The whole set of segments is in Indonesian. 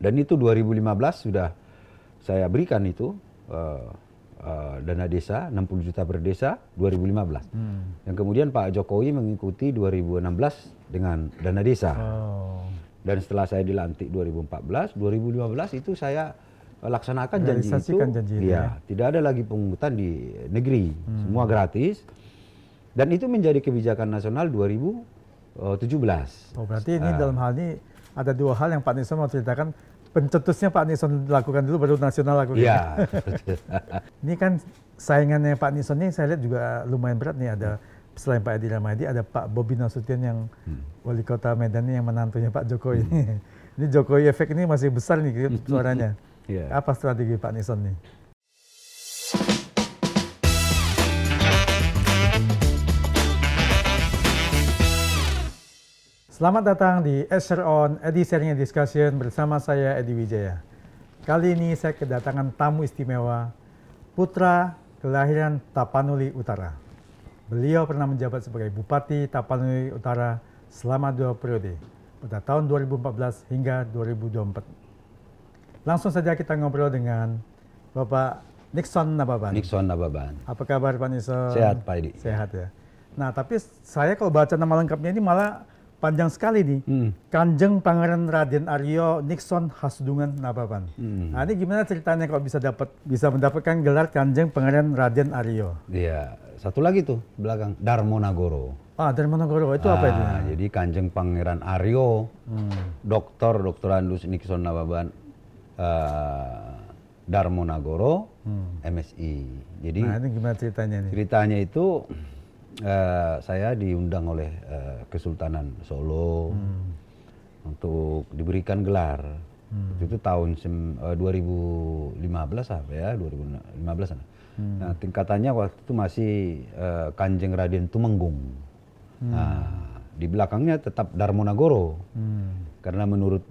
Dan itu 2015 sudah saya berikan itu uh, uh, dana desa 60 juta per desa 2015. Hmm. Yang kemudian Pak Jokowi mengikuti 2016 dengan dana desa. Oh. Dan setelah saya dilantik 2014, 2015 itu saya laksanakan janji itu. Janji iya, ya, tidak ada lagi pungutan di negeri, hmm. semua gratis. Dan itu menjadi kebijakan nasional 2017. Eh, oh, berarti ini uh, dalam hal ini ada dua hal yang Pak Nisa mau ceritakan pencetusnya Pak Nison lakukan dulu baru nasional lakukan. Iya. ini kan saingannya Pak Nison ini saya lihat juga lumayan berat nih ada selain Pak Edi Ramadi ada Pak Bobi Nasution yang hmm. wali kota Medan yang menantunya Pak Jokowi hmm. ini. ini Jokowi efek ini masih besar nih suaranya. yeah. Apa strategi Pak Nison nih? Selamat datang di Asher On Edi Sharing Discussion bersama saya Edi Wijaya. Kali ini saya kedatangan tamu istimewa, putra kelahiran Tapanuli Utara. Beliau pernah menjabat sebagai Bupati Tapanuli Utara selama dua periode, pada tahun 2014 hingga 2024. Langsung saja kita ngobrol dengan Bapak Nixon Nababan. Nixon Nababan. Apa kabar Pak Nixon? Sehat Pak Edi. Sehat ya. Nah tapi saya kalau baca nama lengkapnya ini malah panjang sekali nih. Hmm. Kanjeng Pangeran Raden Aryo Nixon Hasdungan Nababan. Hmm. Nah, ini gimana ceritanya kalau bisa dapat bisa mendapatkan gelar Kanjeng Pangeran Raden Aryo? Iya, satu lagi tuh belakang Darmo Nagoro. Ah, Darmo Nagoro itu ah, apa itu? Jadi Kanjeng Pangeran Aryo, hmm. Doktor Dr. Andus Nixon Nababan, uh, ah, Darmo Nagoro, hmm. MSI. Jadi nah, ini gimana ceritanya nih? Ceritanya itu Eh, saya diundang oleh uh, Kesultanan Solo hmm. untuk diberikan gelar. Hmm. Itu, tahun sem, uh, eh, 2015 apa ya, 2015 Hmm. Nah, tingkatannya waktu itu masih uh, Kanjeng Raden Tumenggung. Hmm. Nah, di belakangnya tetap Nagoro. Hmm. Karena menurut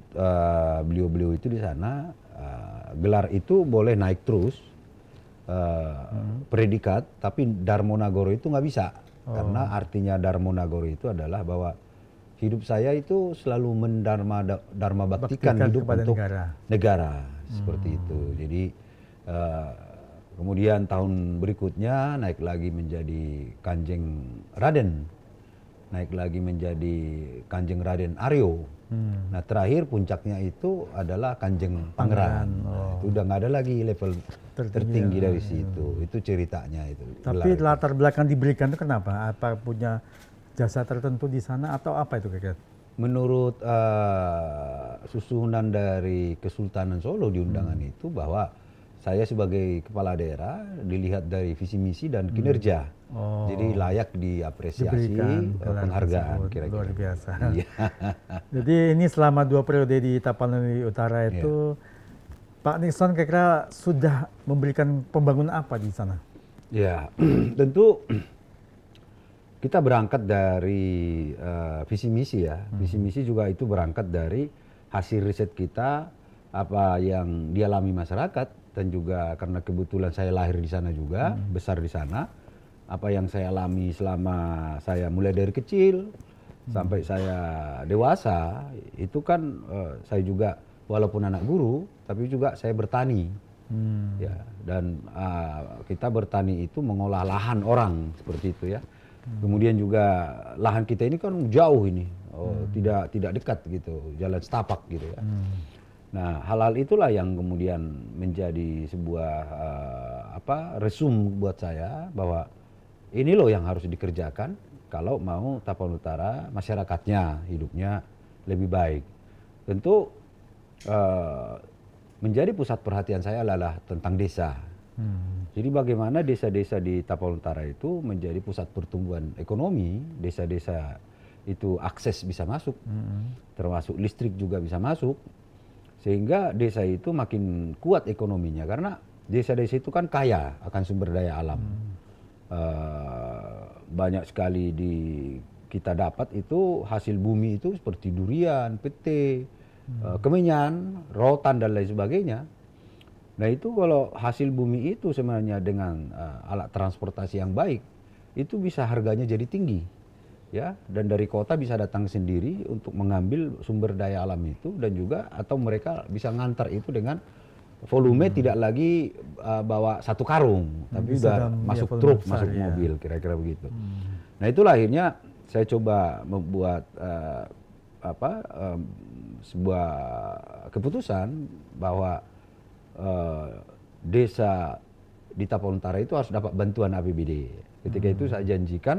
beliau-beliau uh, itu di sana uh, gelar itu boleh naik terus uh, hmm. predikat, tapi Darmonagoro itu nggak bisa. Karena oh. artinya Dharma Nagoro itu adalah bahwa hidup saya itu selalu mendharma dharma baktikan, baktikan hidup untuk negara, negara hmm. seperti itu. Jadi uh, kemudian tahun berikutnya naik lagi menjadi Kanjeng Raden, naik lagi menjadi Kanjeng Raden Aryo Hmm. Nah terakhir puncaknya itu adalah Kanjeng Pangeran. Nah, oh. Nah, itu udah nggak ada lagi level tertinggi, tertinggi dari situ. Hmm. Itu ceritanya itu. Tapi Belar. latar belakang diberikan itu kenapa? Apa punya jasa tertentu di sana atau apa itu kayak? Menurut uh, susunan dari Kesultanan Solo di undangan hmm. itu bahwa saya sebagai kepala daerah dilihat dari visi misi dan hmm. kinerja. Hmm. Oh. Jadi layak diapresiasi eh, penghargaan kira-kira. Luar biasa. Iya. Jadi ini selama dua periode di Tapanuli Utara iya. itu yeah. Pak Nixon kira-kira sudah memberikan pembangunan apa di sana? Ya, tentu kita berangkat dari uh, visi misi ya. Hmm. Visi misi juga itu berangkat dari hasil riset kita apa yang dialami masyarakat dan juga karena kebetulan saya lahir di sana juga, hmm. besar di sana. Apa yang saya alami selama saya mulai dari kecil hmm. sampai saya dewasa, itu kan uh, saya juga walaupun anak guru, tapi juga saya bertani. Hmm. Ya, dan uh, kita bertani itu mengolah lahan orang seperti itu ya. Hmm. Kemudian juga lahan kita ini kan jauh ini, oh, hmm. tidak tidak dekat gitu, jalan setapak gitu ya. Hmm Nah, halal itulah yang kemudian menjadi sebuah uh, apa resum buat saya bahwa ini loh yang harus dikerjakan kalau mau Tapan Utara masyarakatnya hidupnya lebih baik. Tentu uh, menjadi pusat perhatian saya adalah tentang desa. Hmm. Jadi bagaimana desa-desa di Tapan Utara itu menjadi pusat pertumbuhan ekonomi, desa-desa itu akses bisa masuk, hmm. termasuk listrik juga bisa masuk sehingga desa itu makin kuat ekonominya karena desa-desa itu kan kaya akan sumber daya alam hmm. uh, banyak sekali di kita dapat itu hasil bumi itu seperti durian, pete, hmm. Eh, kemenyan, rotan dan lain sebagainya. Nah itu kalau hasil bumi itu sebenarnya dengan uh, alat transportasi yang baik itu bisa harganya jadi tinggi ya dan dari kota bisa datang sendiri untuk mengambil sumber daya alam itu dan juga atau mereka bisa ngantar itu dengan volume hmm. tidak lagi uh, bawa satu karung hmm. tapi bisa iya, masuk ya, truk masuk ya. mobil kira-kira begitu hmm. nah itulah akhirnya saya coba membuat uh, apa um, sebuah keputusan bahwa uh, desa di Tapanutara itu harus dapat bantuan APBD ketika hmm. itu saya janjikan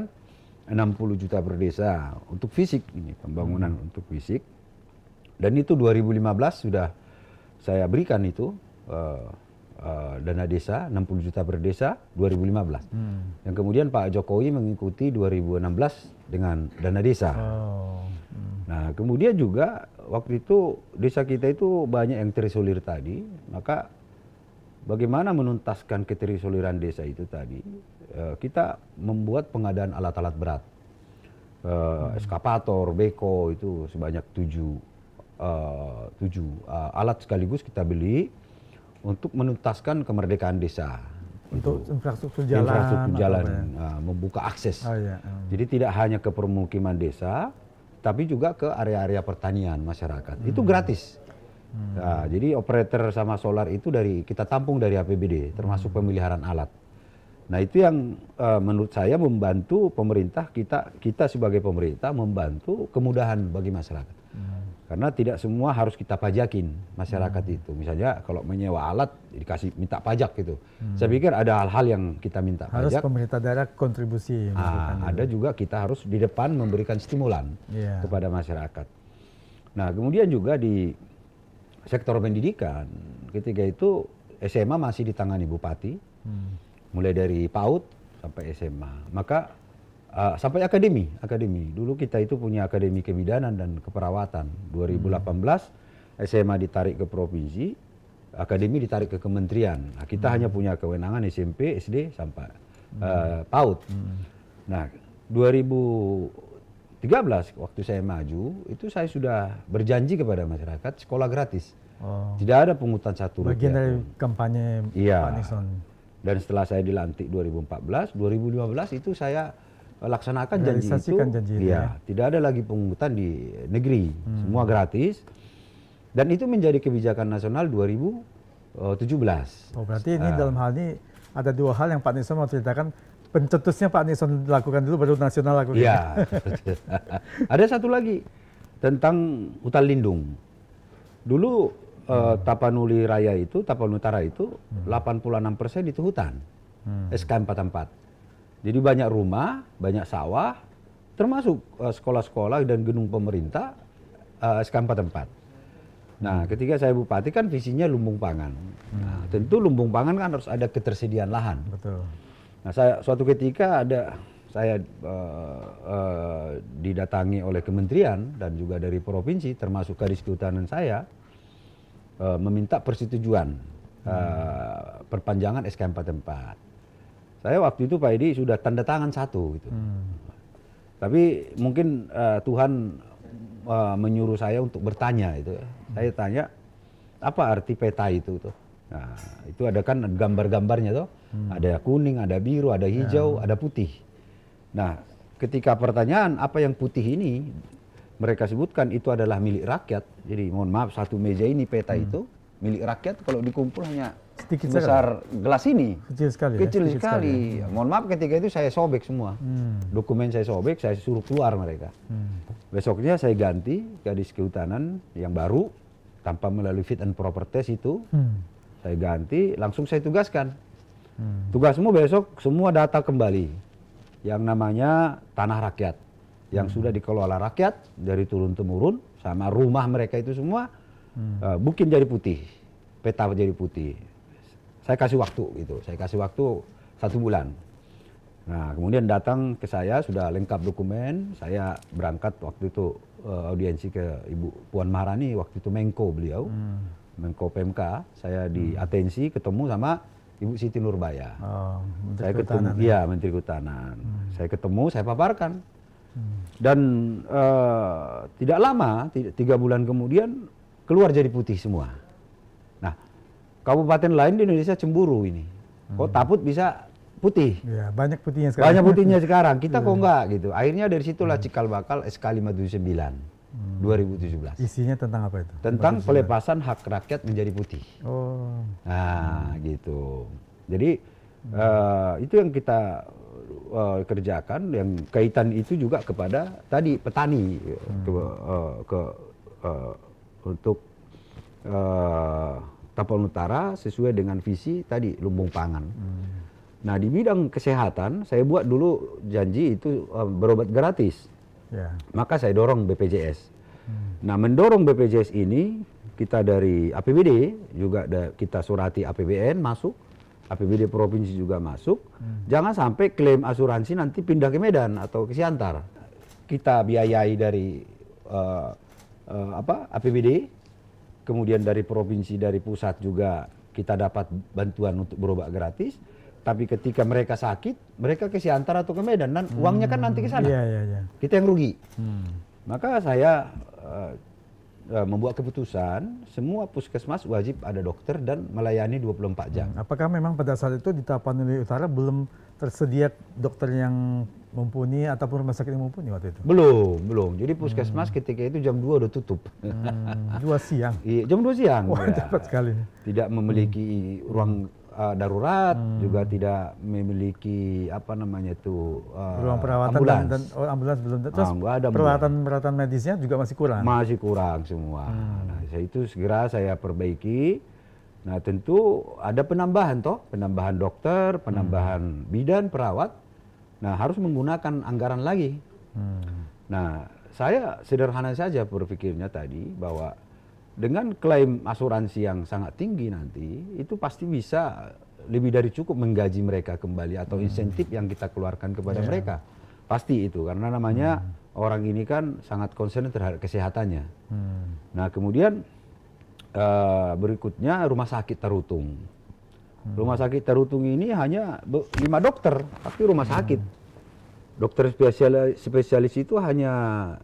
60 juta per desa untuk fisik ini pembangunan hmm. untuk fisik dan itu 2015 sudah saya berikan itu uh, uh, dana desa 60 juta per desa 2015 hmm. yang kemudian Pak Jokowi mengikuti 2016 dengan dana desa oh. hmm. nah kemudian juga waktu itu desa kita itu banyak yang terisolir tadi maka bagaimana menuntaskan keterisoliran desa itu tadi Eh, kita membuat pengadaan alat-alat berat. Uh, eskapator, beko itu sebanyak tujuh, uh, tujuh uh, alat sekaligus kita beli untuk menuntaskan kemerdekaan desa. Untuk, itu. infrastruktur jalan. Infrastruktur jalan, uh, membuka akses. Oh, iya. hmm. Jadi tidak hanya ke permukiman desa, tapi juga ke area-area pertanian masyarakat. Hmm. Itu gratis. Hmm. Nah, jadi operator sama solar itu dari kita tampung dari APBD, termasuk hmm. pemeliharaan alat. Nah itu yang uh, menurut saya membantu pemerintah kita kita sebagai pemerintah membantu kemudahan bagi masyarakat. Hmm. Karena tidak semua harus kita pajakin masyarakat hmm. itu. Misalnya kalau menyewa alat dikasih minta pajak gitu. Hmm. Saya pikir ada hal-hal yang kita minta harus pajak. Harus pemerintah daerah kontribusi. Nah, ada juga kita harus di depan memberikan stimulan yeah. kepada masyarakat. Nah kemudian juga di sektor pendidikan ketika itu SMA masih ditangani bupati. Hmm mulai dari PAUD sampai SMA. Maka uh, sampai akademi, akademi. Dulu kita itu punya akademi kebidanan dan keperawatan. 2018 hmm. SMA ditarik ke provinsi, akademi ditarik ke kementerian. Nah, kita hmm. hanya punya kewenangan SMP, SD sampai hmm. uh, PAUD. Hmm. Nah, 2013 waktu saya maju itu saya sudah berjanji kepada masyarakat sekolah gratis. Oh. Tidak ada pungutan satu Bagian dari kampanye iya Nixon. Dan setelah saya dilantik 2014, 2015 itu saya laksanakan janji itu. janji Ya, ya. Tidak ada lagi pungutan di negeri, hmm. semua gratis. Dan itu menjadi kebijakan nasional 2017. Oh, berarti ini uh. dalam hal ini ada dua hal yang Pak Nison mau ceritakan. Pencetusnya Pak Nison lakukan dulu, baru nasional lakukan. Iya. ada satu lagi tentang hutan lindung. Dulu uh, Tapanuli Raya itu, Tapanuli Utara itu hmm. 86% itu hutan. Hmm. SK 44. Jadi banyak rumah, banyak sawah, termasuk eh, sekolah-sekolah uh, dan gedung pemerintah uh, SK 44. Nah, hmm. ketika saya bupati kan visinya lumbung pangan. Hmm. Nah, tentu lumbung pangan kan harus ada ketersediaan lahan. Betul. Nah, saya suatu ketika ada saya uh, uh, didatangi oleh kementerian dan juga dari provinsi termasuk kadis kehutanan saya uh, meminta persetujuan uh, perpanjangan SK 44. Saya waktu itu Pak Edi sudah tanda tangan satu gitu. Hmm. Tapi mungkin uh, Tuhan uh, menyuruh saya untuk bertanya itu. Ya. Hmm. Saya tanya apa arti peta itu tuh. Nah, itu ada kan gambar-gambarnya tuh. Hmm. Ada kuning, ada biru, ada hijau, ya. ada putih. Nah, ketika pertanyaan apa yang putih ini mereka sebutkan itu adalah milik rakyat. Jadi mohon maaf satu meja ini peta hmm. itu milik rakyat kalau dikumpul hanya sedikit besar sekali. gelas ini. Kecil sekali. Ya, Kecil, ya? sekali. sekali. Ya. Hmm. Mohon maaf ketika itu saya sobek semua. Hmm. Dokumen saya sobek, saya suruh keluar mereka. Hmm. Besoknya saya ganti gadis kehutanan yang baru tanpa melalui fit and proper test itu. Hmm. Saya ganti, langsung saya tugaskan. Hmm. Tugasmu besok semua data kembali yang namanya tanah rakyat yang hmm. sudah dikelola rakyat dari turun temurun sama rumah mereka itu semua hmm. uh, bukin jadi putih peta jadi putih saya kasih waktu gitu saya kasih waktu satu bulan nah kemudian datang ke saya sudah lengkap dokumen saya berangkat waktu itu uh, audiensi ke ibu puan maharani waktu itu Menko beliau hmm. Mengko PMK saya hmm. di atensi ketemu sama Ibu Siti Nurbaya. Oh, saya ketemu, ya? Iya, Menteri Kehutanan. Hmm. Saya ketemu, saya paparkan dan uh, tidak lama, tiga bulan kemudian keluar jadi putih semua. Nah, kabupaten lain di Indonesia cemburu ini. Kok hmm. takut bisa putih? Ya, banyak putihnya sekarang. Banyak putihnya sekarang. Kita ya. kok enggak iya. gitu. Akhirnya dari situlah hmm. cikal bakal SK 579. Hmm. 2017. Isinya tentang apa itu? Tentang pelepasan hak rakyat menjadi putih. Oh. Nah, hmm. gitu. Jadi hmm. uh, itu yang kita uh, kerjakan yang kaitan itu juga kepada tadi petani ya, hmm. ke, uh, ke uh, untuk uh, Tapal Utara sesuai dengan visi tadi lumbung pangan. Hmm. Nah di bidang kesehatan saya buat dulu janji itu uh, berobat gratis. Yeah. Maka saya dorong BPJS. Hmm. Nah mendorong BPJS ini kita dari APBD juga kita surati APBN masuk APBD provinsi juga masuk. Hmm. Jangan sampai klaim asuransi nanti pindah ke Medan atau ke Siantar. Kita biayai dari uh, uh, apa APBD, kemudian dari provinsi, dari pusat juga kita dapat bantuan untuk berobat gratis. Tapi ketika mereka sakit, mereka ke Siantar atau ke Medan, dan hmm. uangnya kan nanti ke hmm. sana. Yeah, yeah, yeah. Kita yang rugi. Hmm. Maka saya uh, Eh, membuat keputusan semua puskesmas wajib ada dokter dan melayani 24 jam. Hmm, apakah memang pada saat itu di Tapanuli Utara belum tersedia dokter yang mumpuni ataupun rumah sakit yang mumpuni waktu itu? Belum, belum. Jadi hmm. puskesmas hmm. ketika itu jam 2 udah tutup. Hmm, 2 siang. Iya, jam 2 siang. Wah, ya. cepat sekali. Tidak memiliki hmm. ruang uh, darurat hmm. juga tidak memiliki apa namanya itu uh, ruang perawatan ambulans. dan, dan oh, ambulans belum ah, terus ah, ada peralatan peralatan medisnya juga masih kurang masih kurang semua hmm. nah saya itu segera saya perbaiki nah tentu ada penambahan toh penambahan dokter hmm. penambahan hmm. bidan perawat nah harus menggunakan anggaran lagi hmm. nah saya sederhana saja berpikirnya tadi bahwa dengan klaim asuransi yang sangat tinggi nanti itu pasti bisa lebih dari cukup menggaji mereka kembali atau hmm. insentif yang kita keluarkan kepada yeah. mereka pasti itu karena namanya hmm. orang ini kan sangat concern terhadap kesehatannya hmm. nah kemudian uh, berikutnya rumah sakit tarutung hmm. rumah sakit tarutung ini hanya lima dokter tapi rumah hmm. sakit hmm dokter spesialis spesialis itu hanya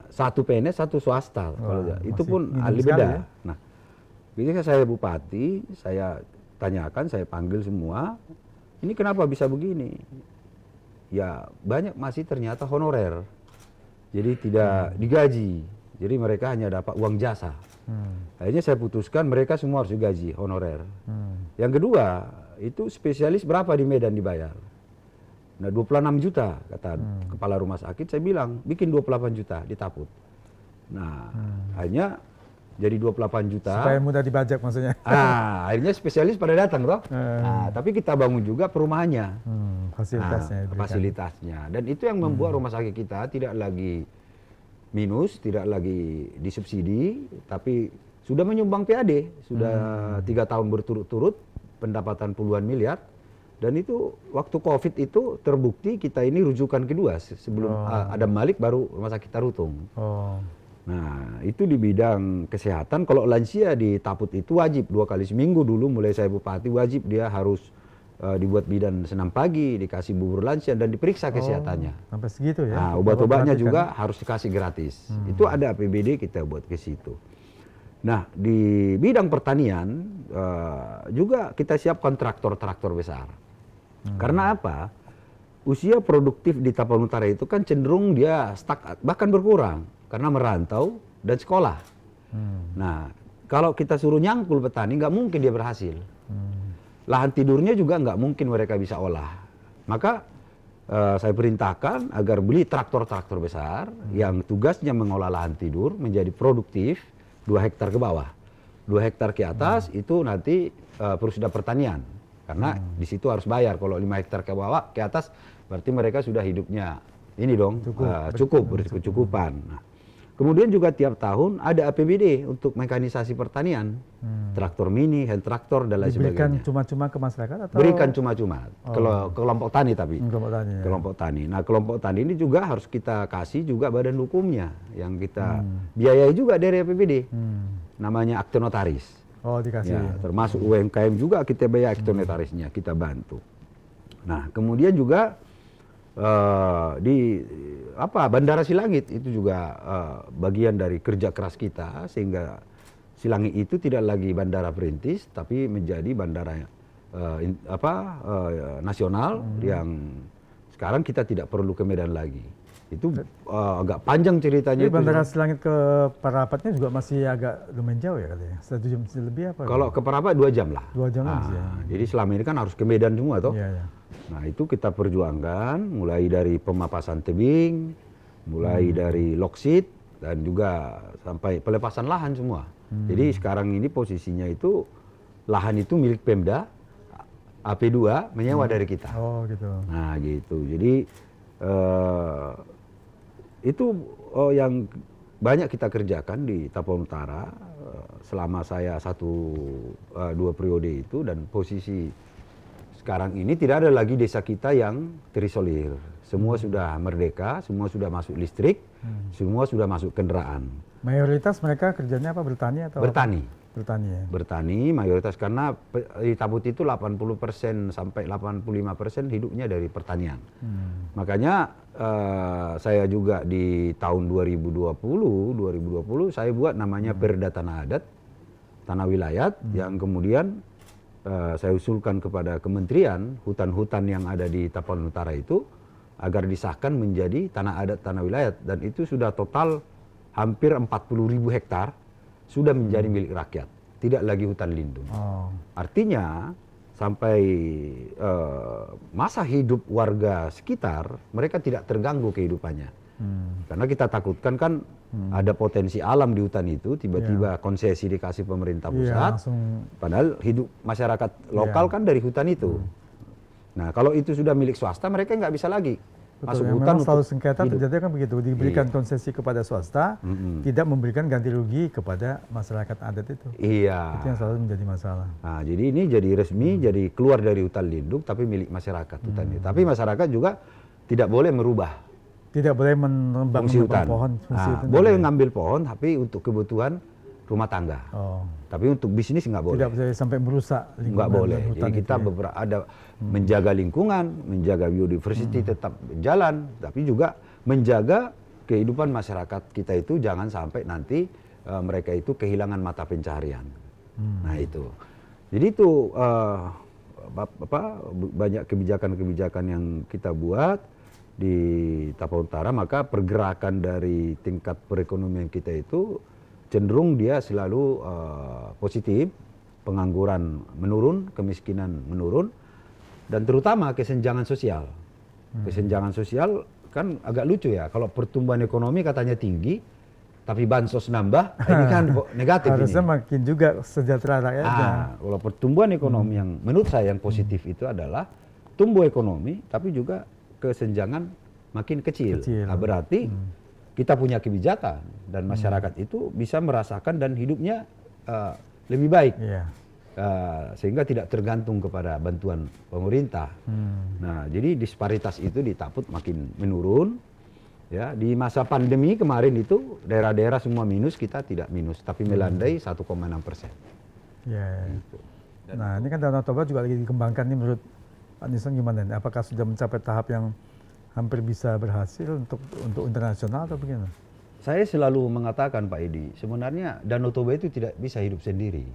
satu PNS satu swasta kalau ya. itu pun ahli beda ya? nah ketika saya bupati saya tanyakan saya panggil semua ini kenapa bisa begini ya banyak masih ternyata honorer jadi tidak hmm. digaji jadi mereka hanya dapat uang jasa hmm. akhirnya saya putuskan mereka semua harus digaji honorer hmm. yang kedua itu spesialis berapa di Medan dibayar Nah 26 juta kata hmm. kepala rumah sakit saya bilang bikin 28 juta di Nah hmm. akhirnya jadi 28 juta. Supaya mudah dibajak maksudnya. Ah akhirnya spesialis pada datang loh. Hmm. Eh. Nah, tapi kita bangun juga perumahannya. Hmm, fasilitasnya. Nah, fasilitasnya dan itu yang membuat hmm. rumah sakit kita tidak lagi minus, tidak lagi disubsidi, tapi sudah menyumbang PAD sudah hmm. tiga tahun berturut-turut pendapatan puluhan miliar dan itu waktu covid itu terbukti kita ini rujukan kedua sebelum oh. ada Malik baru rumah sakit Tarutung. Oh. Nah itu di bidang kesehatan kalau lansia di Taput itu wajib dua kali seminggu dulu mulai saya bupati wajib dia harus uh, dibuat bidan senam pagi dikasih bubur lansia dan diperiksa oh, kesehatannya. Oh, sampai segitu ya. Nah obat-obatnya juga harus dikasih gratis. Hmm. Itu ada APBD kita buat ke situ. Nah, di bidang pertanian uh, juga kita siap kontraktor traktor besar Hmm. Karena apa? Usia produktif di Tapal Utara itu kan cenderung dia stuck bahkan berkurang karena merantau dan sekolah. Hmm. Nah, kalau kita suruh nyangkul petani nggak mungkin dia berhasil. Hmm. Lahan tidurnya juga nggak mungkin mereka bisa olah. Maka uh, saya perintahkan agar beli traktor-traktor besar hmm. yang tugasnya mengolah lahan tidur menjadi produktif dua hektar ke bawah. dua hektar ke atas hmm. itu nanti uh, eh, perusda pertanian karena hmm. di situ harus bayar kalau 5 hektar ke bawah ke atas berarti mereka sudah hidupnya ini dong cukup, uh, cukup berkecukupan. Nah, kemudian juga tiap tahun ada APBD untuk mekanisasi pertanian, hmm. traktor mini, hand traktor dan lain Diberikan sebagainya. Berikan cuma-cuma ke masyarakat atau berikan cuma-cuma oh. ke kelompok tani tapi hmm, kelompok tani. Ya. Kelompok tani. Nah kelompok tani ini juga harus kita kasih juga badan hukumnya yang kita hmm. biayai juga dari APBD. Hmm. Namanya akte notaris. Oh dikasih. Ya, termasuk UMKM juga kita bayar hmm. netarisnya kita bantu. Nah kemudian juga uh, di apa Bandara Silangit itu juga uh, bagian dari kerja keras kita sehingga Silangit itu tidak lagi bandara perintis tapi menjadi bandara uh, in, apa uh, nasional hmm. yang sekarang kita tidak perlu ke Medan lagi itu uh, agak panjang ceritanya. Jadi bandara itu. Ya. Selangit ke Parapatnya juga masih agak lumayan jauh ya katanya, satu jam lebih apa? Kalau ya? ke Parapat dua jam lah. Dua jam aja. Nah, ya. Jadi selama ini kan harus ke Medan semua toh. Iya, iya. Nah itu kita perjuangkan, mulai dari pemapasan tebing, mulai hmm. dari loksit dan juga sampai pelepasan lahan semua. Hmm. Jadi sekarang ini posisinya itu lahan itu milik Pemda, AP2 menyewa hmm. dari kita. Oh gitu. Nah gitu. Jadi uh, itu uh, yang banyak kita kerjakan di Tapon Utara eh, selama saya satu eh, dua periode itu dan posisi sekarang ini tidak ada lagi desa kita yang terisolir. Semua hmm. sudah merdeka, semua sudah masuk listrik, hmm. semua sudah masuk kendaraan. Mayoritas mereka kerjanya apa bertani atau bertani. Bertani ya? Bertani mayoritas karena di Tabut itu 80% persen sampai 85% persen hidupnya dari pertanian. Hmm. Makanya uh, saya juga di tahun 2020, 2020 saya buat namanya hmm. Perda Tanah Adat, Tanah Wilayat hmm. yang kemudian uh, saya usulkan kepada kementerian hutan-hutan yang ada di Tapan Utara itu agar disahkan menjadi tanah adat tanah Wilayah dan itu sudah total hampir 40.000 ribu hektar sudah menjadi milik rakyat, tidak lagi hutan lindung. Oh. Artinya sampai uh, masa hidup warga sekitar mereka tidak terganggu kehidupannya. Hmm. Karena kita takutkan kan hmm. ada potensi alam di hutan itu tiba-tiba yeah. konsesi dikasih pemerintah iya, pusat, yeah, langsung... padahal hidup masyarakat iya. lokal yeah. kan dari hutan itu. Hmm. Nah kalau itu sudah milik swasta mereka nggak bisa lagi Betul, masuk ya, hutan memang selalu sengketa hidup. terjadi kan begitu diberikan iya. konsesi kepada swasta mm-hmm. tidak memberikan ganti rugi kepada masyarakat adat itu iya itu yang selalu menjadi masalah nah jadi ini jadi resmi hmm. jadi keluar dari hutan lindung tapi milik masyarakat hutan ini hmm. tapi masyarakat juga tidak boleh merubah tidak boleh menembang pohon fungsi nah, boleh ngambil pohon tapi untuk kebutuhan rumah tangga. Oh. Tapi untuk bisnis nggak boleh. Tidak boleh sampai merusak lingkungan. Nggak boleh. Jadi kita ya. beberapa ada hmm. menjaga lingkungan, menjaga biodiversity hmm. tetap jalan, tapi juga menjaga kehidupan masyarakat kita itu jangan sampai nanti uh, mereka itu kehilangan mata pencaharian. Hmm. Nah itu. Jadi itu uh, apa banyak kebijakan-kebijakan yang kita buat di Tapa Utara maka pergerakan dari tingkat perekonomian kita itu cenderung dia selalu uh, positif, pengangguran menurun, kemiskinan menurun, dan terutama kesenjangan sosial. Hmm. Kesenjangan sosial kan agak lucu ya, kalau pertumbuhan ekonomi katanya tinggi, tapi bansos nambah, ini kan negatif Harusnya ini. makin juga sejahtera rakyat. Ah, kan? kalau pertumbuhan ekonomi hmm. yang menurut saya yang positif hmm. itu adalah tumbuh ekonomi, tapi juga kesenjangan makin kecil. kecil. Nah, berarti hmm kita punya kebijakan dan hmm. masyarakat hmm. itu bisa merasakan dan hidupnya uh, lebih baik. Yeah. Iya. Uh, sehingga tidak tergantung kepada bantuan pemerintah. Hmm. Nah, jadi disparitas itu ditaput makin menurun. Ya, di masa pandemi kemarin itu daerah-daerah semua minus, kita tidak minus, tapi hmm. melandai hmm. 1,6 persen. Ya. Nah, ini kan Danau Toba juga lagi dikembangkan nih menurut Pak Nisan gimana nih? Apakah sudah mencapai tahap yang hampir bisa berhasil untuk untuk internasional atau bagaimana? Saya selalu mengatakan Pak Edi, sebenarnya Danau Toba itu tidak bisa hidup sendiri.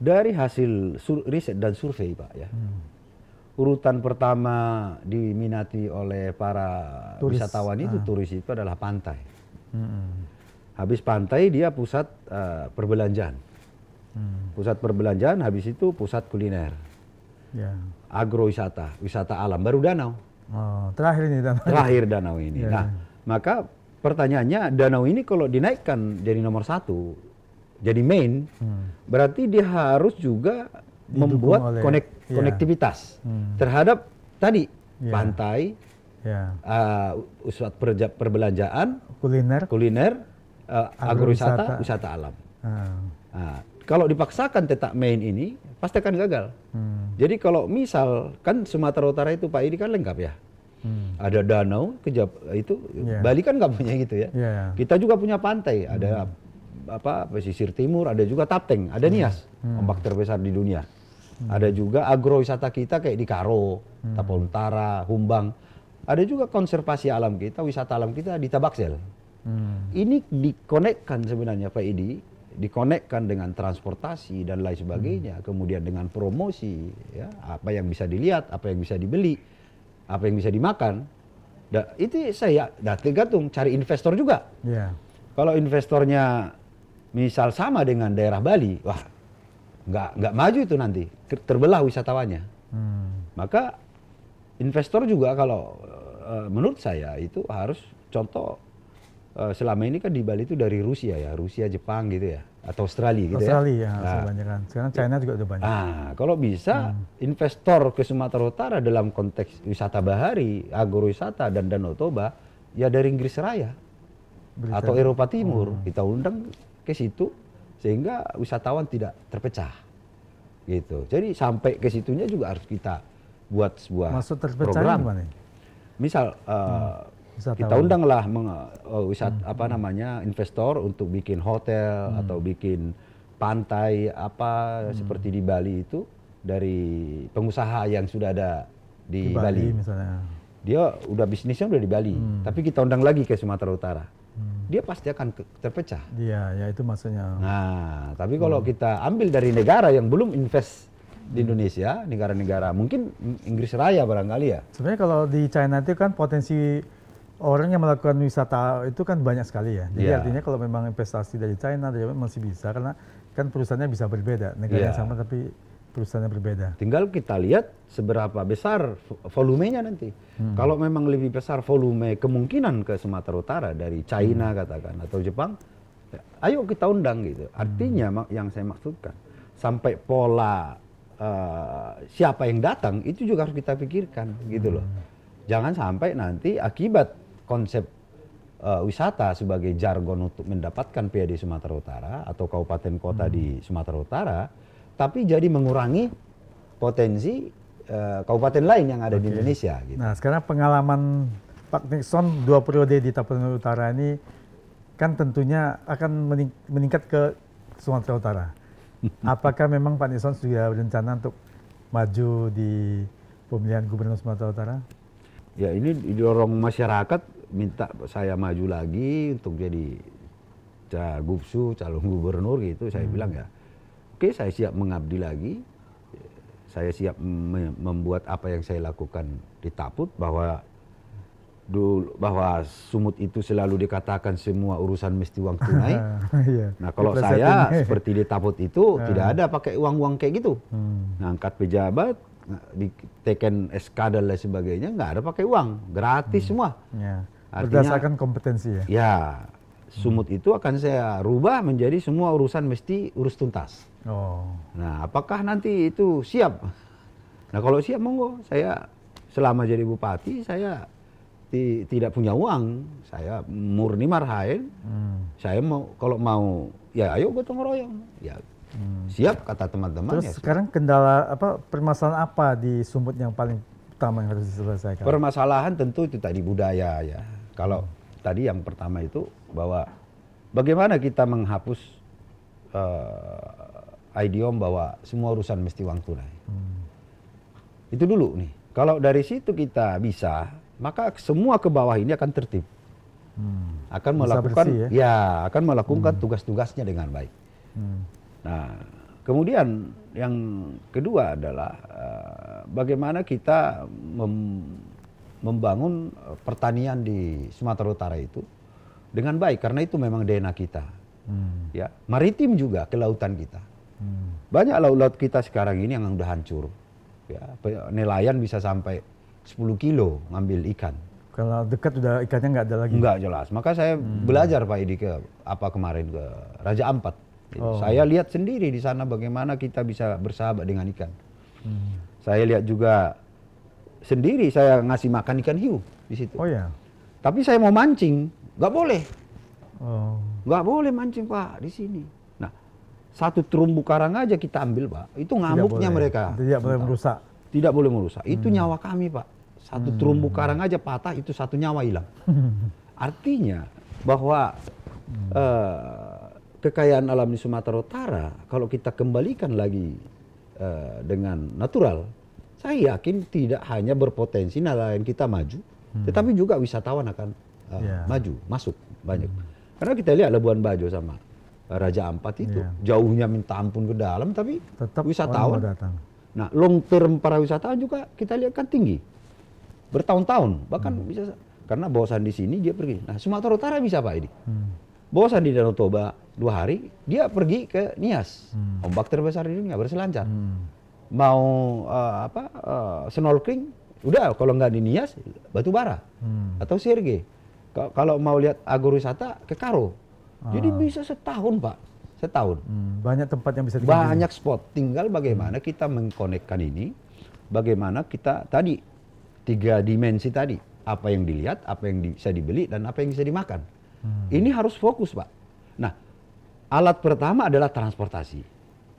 Dari hasil sur, riset dan survei Pak ya, hmm. urutan pertama diminati oleh para turis. wisatawan itu ah. turis itu adalah pantai. Hmm. Habis pantai dia pusat uh, perbelanjaan, hmm. pusat perbelanjaan habis itu pusat kuliner, yeah. agrowisata, wisata alam, baru danau. Oh, terakhir ini danau. Terakhir danau ini. Yeah. Nah, maka pertanyaannya danau ini kalau dinaikkan jadi nomor satu, jadi main, hmm. berarti dia harus juga Didukung membuat oleh, konek, yeah. konektivitas hmm. terhadap tadi yeah. pantai, yeah. Uh, pusat perbelanjaan, kuliner, kuliner, uh, agrowisata, wisata alam. Hmm. Nah, kalau dipaksakan tetap main ini, pasti akan gagal. Hmm. Jadi kalau misal, kan Sumatera Utara itu Pak ini kan lengkap ya. Hmm. Ada danau, kejap itu yeah. Bali kan nggak punya gitu ya. Yeah. Iya. Kita juga punya pantai, hmm. ada apa pesisir timur, ada juga Tapteng, ada hmm. Nias, hmm. ombak terbesar di dunia. Hmm. Ada juga agrowisata kita kayak di Karo, hmm. Tapal Utara, Humbang. Ada juga konservasi alam kita, wisata alam kita di Tabaksel. Hmm. Ini dikonekkan sebenarnya Pak Idi dikonekkan dengan transportasi dan lain sebagainya, hmm. kemudian dengan promosi, ya, apa yang bisa dilihat, apa yang bisa dibeli, apa yang bisa dimakan. Da, itu saya dah ya, tergantung cari investor juga. Yeah. Kalau investornya misal sama dengan daerah Bali, wah nggak nggak maju itu nanti terbelah wisatawannya. Hmm. Maka investor juga kalau eh, menurut saya itu harus contoh Eh, selama ini kan di Bali itu dari Rusia ya, Rusia, Jepang gitu ya, atau Australia gitu Australia, ya. Australia ya, nah, banyak kan. Sekarang China juga udah banyak. Nah, kalau bisa hmm. investor ke Sumatera Utara dalam konteks wisata bahari, agrowisata dan Danau Toba ya dari Inggris Raya Berita. atau Eropa Timur hmm. kita undang ke situ sehingga wisatawan tidak terpecah. Gitu. Jadi sampai ke situnya juga harus kita buat sebuah Maksud terpecah program. Gimana? Misal uh, hmm kita undanglah meng, uh, wisat hmm. apa namanya investor untuk bikin hotel hmm. atau bikin pantai apa hmm. seperti di Bali itu dari pengusaha yang sudah ada di, di Bali, Bali misalnya. Dia udah bisnisnya udah di Bali, hmm. tapi kita undang lagi ke Sumatera Utara. Hmm. Dia pasti akan terpecah. Iya, ya itu maksudnya. Nah, tapi kalau hmm. kita ambil dari negara yang belum invest di Indonesia, negara-negara mungkin Inggris Raya barangkali ya. Sebenarnya kalau di China itu kan potensi orang yang melakukan wisata itu kan banyak sekali ya. Jadi yeah. artinya kalau memang investasi dari China, dari Jepang masih bisa karena kan perusahaannya bisa berbeda, negara yeah. yang sama tapi perusahaannya berbeda. Tinggal kita lihat seberapa besar volumenya nanti. Hmm. Kalau memang lebih besar volume kemungkinan ke Sumatera Utara dari China hmm. katakan atau Jepang, ya, ayo kita undang gitu. Artinya hmm. yang saya maksudkan sampai pola uh, siapa yang datang itu juga harus kita pikirkan gitu loh. Hmm. Jangan sampai nanti akibat konsep uh, wisata sebagai jargon untuk mendapatkan PAD Sumatera Utara atau kabupaten kota hmm. di Sumatera Utara, tapi jadi mengurangi potensi uh, kabupaten lain yang ada okay. di Indonesia. Gitu. Nah, sekarang pengalaman Pak Nixon dua periode di Tapanuli Utara ini kan tentunya akan mening meningkat ke Sumatera Utara. Apakah memang Pak Nixon sudah berencana untuk maju di pemilihan gubernur Sumatera Utara? Ya ini didorong masyarakat minta saya maju lagi untuk jadi cagupsu calon gubernur gitu saya hmm. bilang ya oke okay, saya siap mengabdi lagi saya siap membuat apa yang saya lakukan ditaput bahwa dulu bahwa Sumut itu selalu dikatakan semua urusan mesti uang tunai. Iya, nah kalau saya seperti ditaput itu ah. tidak ada pakai uang-uang kayak gitu. Hmm. Ngangkat nah, pejabat, di teken SK dan lain sebagainya nggak ada pakai uang, gratis hmm. semua. Yeah. Artinya, Berdasarkan kompetensi ya? Ya, sumut hmm. itu akan saya rubah menjadi semua urusan mesti urus tuntas. Oh. Nah, apakah nanti itu siap? Nah, kalau siap monggo, saya selama jadi bupati saya tidak punya uang, saya murni marhain. Hmm. Saya mau kalau mau ya ayo gotong royong. Ya hmm. siap kata teman-teman Terus ya. sekarang siap. kendala apa permasalahan apa di Sumut yang paling utama yang harus diselesaikan? Permasalahan tentu itu tadi budaya ya kalau tadi yang pertama itu bahwa bagaimana kita menghapus uh, idiom bahwa semua urusan mesti uang tunai. Hmm. Itu dulu nih. Kalau dari situ kita bisa, maka semua ke bawah ini akan tertib. Hmm. Akan melakukan bersih, ya? ya, akan melakukan hmm. tugas-tugasnya dengan baik. Hmm. Nah, kemudian yang kedua adalah uh, bagaimana kita mem membangun eh, pertanian di Sumatera Utara itu dengan baik karena itu memang DNA kita. Hmm. Ya, maritim juga kelautan kita. Hmm. Banyak laut-laut kita sekarang ini yang udah hancur. Ya, nelayan bisa sampai 10 kilo ngambil ikan. Kalau dekat udah ikannya nggak ada lagi. Nggak jelas. Maka saya hmm. belajar Pak Idi ke apa kemarin ke Raja Ampat. Oh. Saya lihat sendiri di sana bagaimana kita bisa bersahabat dengan ikan. Hmm. Saya lihat juga sendiri saya ngasih makan ikan hiu di situ. Oh ya. Tapi saya mau mancing, nggak boleh. Oh. Nggak boleh mancing pak di sini. Nah, satu terumbu karang aja kita ambil pak, itu ngamuknya mereka. Tidak boleh merusak. Tidak boleh merusak. Itu hmm. nyawa kami pak. Satu hmm. terumbu karang aja patah itu satu nyawa hilang. Artinya bahwa hmm. uh, kekayaan alam di Sumatera Utara kalau kita kembalikan lagi uh, dengan natural saya yakin tidak hanya berpotensi nelayan kita maju, hmm. tetapi juga wisatawan akan uh, yeah. maju, masuk banyak. Hmm. Karena kita lihat Labuan Bajo sama Raja Ampat itu yeah. jauhnya minta ampun ke dalam, tapi Tetap wisatawan datang. Nah, long term para wisatawan juga kita lihat kan tinggi, bertahun-tahun, bahkan hmm. bisa karena bosan di sini dia pergi. Nah, Sumatera Utara bisa pak ini. Hmm. Bosan di Danau Toba dua hari, dia pergi ke Nias, hmm. ombak terbesar di dunia berselancar. Hmm mau uh, apa uh, snorkeling udah kalau nggak di Nias batu bara hmm. atau Sirge kalau mau lihat agrowisata ke Karo ah. jadi bisa setahun pak setahun hmm. banyak tempat yang bisa dikunjungi. banyak spot tinggal bagaimana hmm. kita mengkonekkan ini bagaimana kita tadi tiga dimensi tadi apa yang dilihat apa yang bisa dibeli dan apa yang bisa dimakan hmm. ini harus fokus pak nah alat pertama adalah transportasi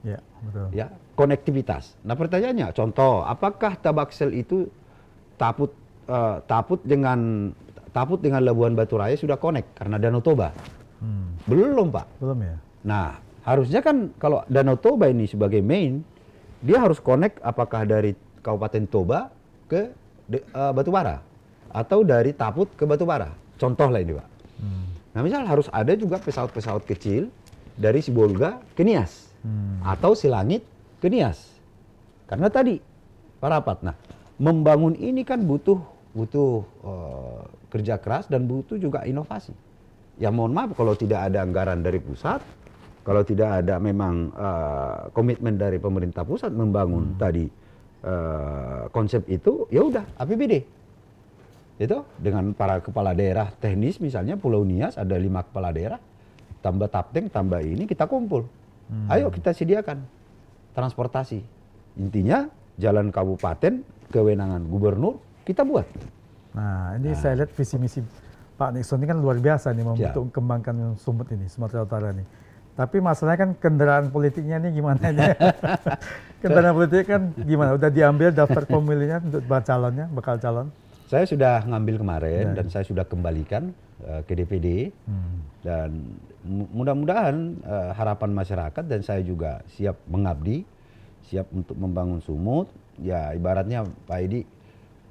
ya betul ya konektivitas. Nah pertanyaannya, contoh, apakah Tabaksel itu taput uh, taput dengan taput dengan Labuan Batu Raya sudah connect karena Danau Toba? Hmm. Belum pak. Belum ya. Nah harusnya kan kalau Danau Toba ini sebagai main, dia harus connect apakah dari Kabupaten Toba ke de, uh, eh, Batubara atau dari Taput ke Batubara. Contoh lah ini pak. Hmm. Nah misal harus ada juga pesawat-pesawat kecil dari Sibolga ke Nias hmm. atau Silangit ke Nias. Karena tadi rapat. Nah, membangun ini kan butuh butuh uh, kerja keras dan butuh juga inovasi. Ya mohon maaf kalau tidak ada anggaran dari pusat, kalau tidak ada memang uh, komitmen dari pemerintah pusat membangun hmm. tadi uh, konsep itu, ya udah APBD. Itu dengan para kepala daerah teknis misalnya Pulau Nias ada lima kepala daerah, tambah tapting, tambah ini kita kumpul. Hmm. Ayo kita sediakan transportasi. Intinya jalan kabupaten, kewenangan gubernur, kita buat. Nah, ini nah. saya lihat visi misi Pak Nixon ini kan luar biasa nih ya. membentuk ya. kembangkan Sumut ini, Sumatera Utara ini. Tapi masalahnya kan kendaraan politiknya ini gimana ya? kendaraan politik kan gimana? Udah diambil daftar pemilihnya untuk calonnya, bakal calon? Saya sudah ngambil kemarin ya. dan saya sudah kembalikan uh, ke DPD hmm. dan mudah-mudahan uh, harapan masyarakat dan saya juga siap mengabdi, siap untuk membangun sumut. Ya ibaratnya Pak Edi,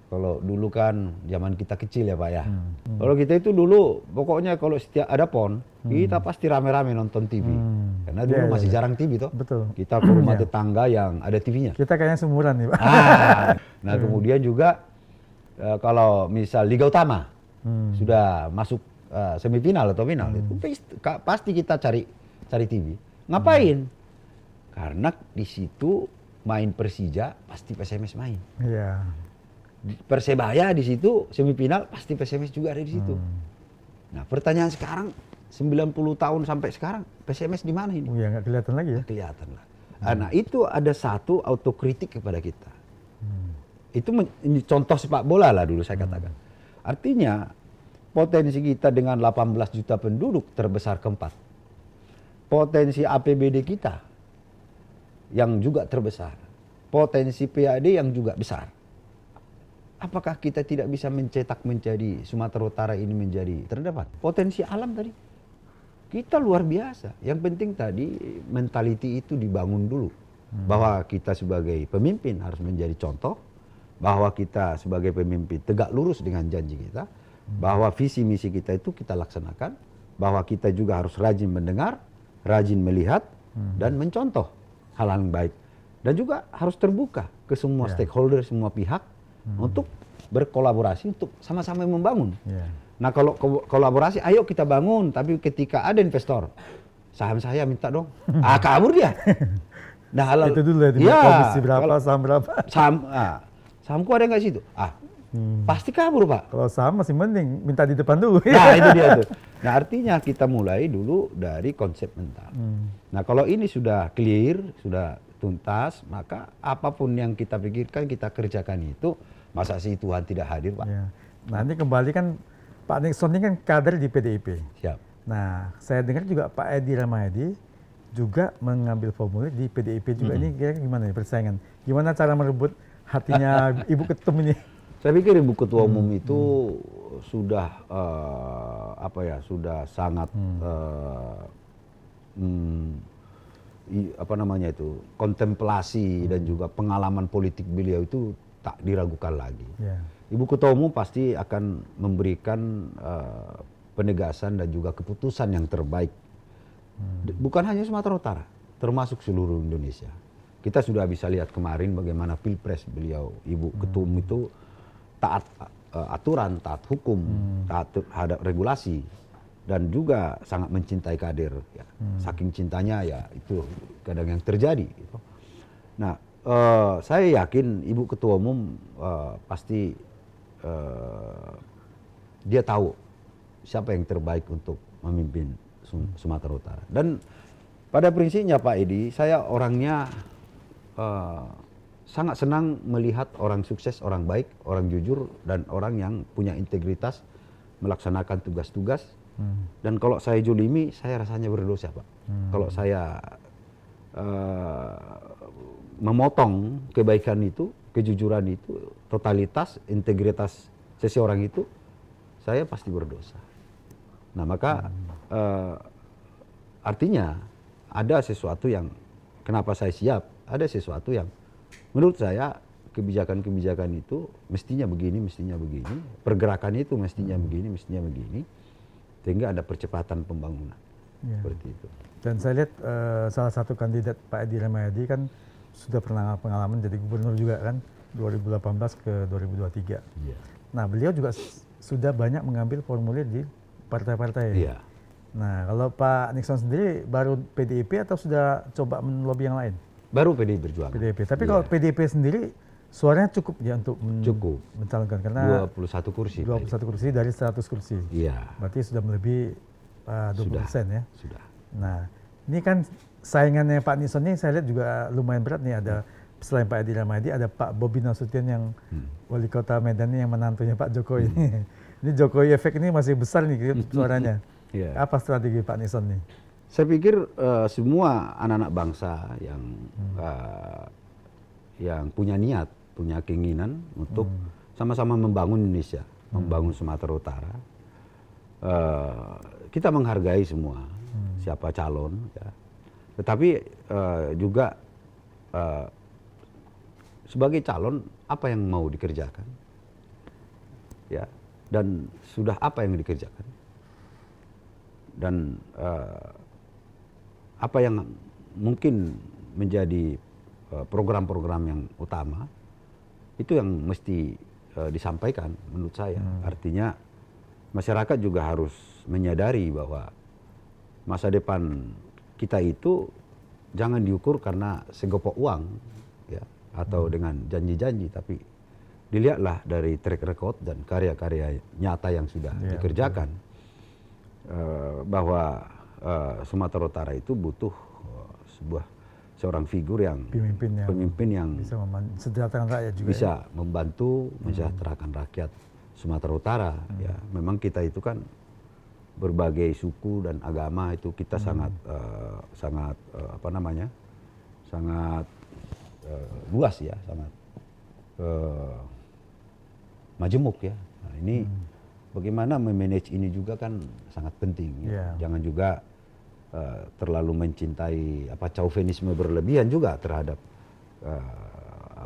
kalau dulu kan zaman kita kecil ya Pak ya. Hmm. hmm. Kalau kita itu dulu pokoknya kalau setiap ada pon, hmm. kita pasti rame-rame nonton TV. Hmm. Karena dulu yeah, ya, masih yeah. jarang TV toh. Betul. Kita ke rumah yeah. tetangga yang ada TV-nya. Kita kayaknya semuran nih Pak. Ah. Nah hmm. kemudian juga uh, kalau misal Liga Utama hmm. sudah masuk uh, semifinal atau final hmm. itu pasti kita cari cari TV. Ngapain? Hmm. Karena di situ main Persija pasti PSMS main. Iya. Yeah. Persebaya di situ semifinal pasti PSMS juga ada di situ. Hmm. Nah, pertanyaan sekarang 90 tahun sampai sekarang PSMS di mana ini? Oh, iya, nggak kelihatan lagi ya. kelihatan lah. Hmm. Ah, nah, itu ada satu autokritik kepada kita. Hmm. Itu contoh sepak bola lah dulu saya hmm. katakan. Hmm. Artinya Potensi kita dengan 18 juta penduduk terbesar keempat. Potensi APBD kita yang juga terbesar. Potensi PAD yang juga besar. Apakah kita tidak bisa mencetak menjadi Sumatera Utara ini menjadi terdapat? Potensi alam tadi. Kita luar biasa. Yang penting tadi mentaliti itu dibangun dulu. Hmm. Bahwa kita sebagai pemimpin harus menjadi contoh. Bahwa kita sebagai pemimpin tegak lurus dengan janji kita bahwa visi misi kita itu kita laksanakan, bahwa kita juga harus rajin mendengar, rajin melihat, hmm. dan mencontoh hal yang baik. Dan juga harus terbuka ke semua yeah. stakeholder, semua pihak hmm. untuk berkolaborasi untuk sama-sama membangun. Yeah. Nah kalau ko kolaborasi, ayo kita bangun. Tapi ketika ada investor, saham saya minta dong. ah kabur dia. Nah, halal. Itu dulu ya, ya berapa, kalau, saham berapa. Saham, ah, sahamku ada nggak situ? Ah, Hmm. Pasti kabur, Pak. Kalau saham masih mending minta di depan dulu. Nah, itu dia tuh. Nah, artinya kita mulai dulu dari konsep mental. Hmm. Nah, kalau ini sudah clear, sudah tuntas, maka apapun yang kita pikirkan, kita kerjakan itu, masa sih Tuhan tidak hadir, Pak? Ya. Nanti kembali kan Pak Nixon ini kan kader di PDIP. Siap. Nah, saya dengar juga Pak Edi Ramayadi juga mengambil formulir di PDIP juga. -hmm. Ini kira-kira gimana ya persaingan? Gimana cara merebut hatinya Ibu Ketum ini? Saya pikir Ibu Ketua hmm, Umum hmm. itu hmm. sudah uh, apa ya sudah sangat hmm. Uh, hmm, i, apa namanya itu kontemplasi hmm. dan juga pengalaman politik beliau itu tak diragukan lagi. Yeah. Ibu Ketua Umum pasti akan memberikan uh, penegasan dan juga keputusan yang terbaik. Hmm. Bukan hanya Sumatera Utara, termasuk seluruh Indonesia. Kita sudah bisa lihat kemarin bagaimana pilpres beliau, Ibu hmm. Ketua Umum hmm. itu taat eh, aturan, taat hukum, hmm. taat terhadap regulasi dan juga sangat mencintai kader. Ya. Hmm. Saking cintanya ya itu kadang yang terjadi. Gitu. Nah, uh, saya yakin Ibu Ketua Umum uh, pasti uh, dia tahu siapa yang terbaik untuk memimpin Sum hmm. Sumatera Utara. Dan pada prinsipnya Pak Edi, saya orangnya uh, sangat senang melihat orang sukses, orang baik, orang jujur, dan orang yang punya integritas melaksanakan tugas-tugas. Hmm. Dan kalau saya julimi, saya rasanya berdosa, Pak. Hmm. Kalau saya uh, memotong kebaikan itu, kejujuran itu, totalitas, integritas seseorang itu, saya pasti berdosa. Nah, maka hmm. uh, artinya ada sesuatu yang kenapa saya siap, ada sesuatu yang menurut saya kebijakan-kebijakan itu mestinya begini, mestinya begini, pergerakan itu mestinya hmm. begini, mestinya begini, sehingga ada percepatan pembangunan ya. seperti itu. Dan saya lihat uh, salah satu kandidat Pak Edi Ramayadi kan sudah pernah pengalaman jadi gubernur juga kan 2018 ke 2023. Ya. Nah beliau juga sudah banyak mengambil formulir di partai-partai. Ya. Nah kalau Pak Nixon sendiri baru PDIP atau sudah coba melobi yang lain? Baru PDI Perjuangan. PDIP. Tapi yeah. kalau PDIP sendiri suaranya cukup ya untuk cukup mencalonkan karena 21 kursi. 21 tadi. kursi dari 100 kursi. Iya. Yeah. Berarti sudah melebihi eh, uh, 20 sudah, persen ya. Sudah. Nah, ini kan saingannya Pak Nison ini saya lihat juga lumayan berat nih ada selain Pak Edi Ramadi ada Pak Bobi Nasution yang hmm. wali kota Medan yang menantunya Pak Jokowi hmm. ini. ini Jokowi efek ini masih besar nih suaranya. yeah. Apa strategi Pak Nison nih? Saya pikir uh, semua anak-anak bangsa yang hmm. uh, yang punya niat, punya keinginan untuk hmm. sama-sama hmm. membangun Indonesia, hmm. membangun Sumatera Utara, uh, kita menghargai semua hmm. siapa calon, ya. tetapi uh, juga uh, sebagai calon apa yang mau dikerjakan, ya dan sudah apa yang dikerjakan dan uh, apa yang mungkin menjadi eh, program-program yang utama itu yang mesti eh, disampaikan menurut saya. Hmm. Artinya masyarakat juga harus menyadari bahwa masa depan kita itu jangan diukur karena segopok uang ya atau hmm. dengan janji-janji tapi dilihatlah dari track record dan karya-karya nyata yang sudah ya, dikerjakan eh, bahwa Eh, Sumatera Utara itu butuh eh, sebuah seorang figur yang pemimpin yang, pemimpin yang bisa mensejahterakan rakyat juga bisa ya? membantu hmm. mensejahterakan hmm. rakyat Sumatera Utara hmm. ya memang kita itu kan berbagai suku dan agama itu kita hmm. sangat uh, sangat uh, apa namanya sangat uh, luas ya sangat uh, majemuk ya nah, ini hmm bagaimana memanage ini juga kan sangat penting. Ya. Yeah. Jangan juga uh, terlalu mencintai apa chauvinisme berlebihan juga terhadap uh,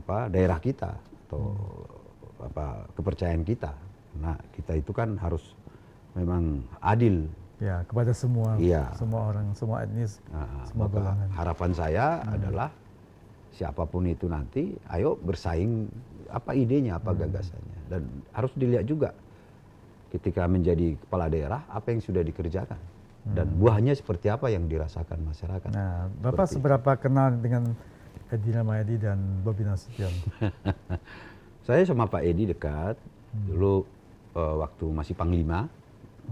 apa daerah kita atau hmm. apa kepercayaan kita. Nah, kita itu kan harus memang adil. Ya, kepada semua ya. semua orang, semua etnis, nah, semua golongan. Harapan saya hmm. adalah siapapun itu nanti, ayo bersaing apa idenya, apa hmm. gagasannya dan harus dilihat juga ketika menjadi kepala daerah apa yang sudah dikerjakan dan hmm. buahnya seperti apa yang dirasakan masyarakat. Nah, Bapak seperti seberapa kenal dengan Edi Ramayadi dan Bobi Nasution? Saya sama Pak Edi dekat hmm. dulu uh, waktu masih panglima.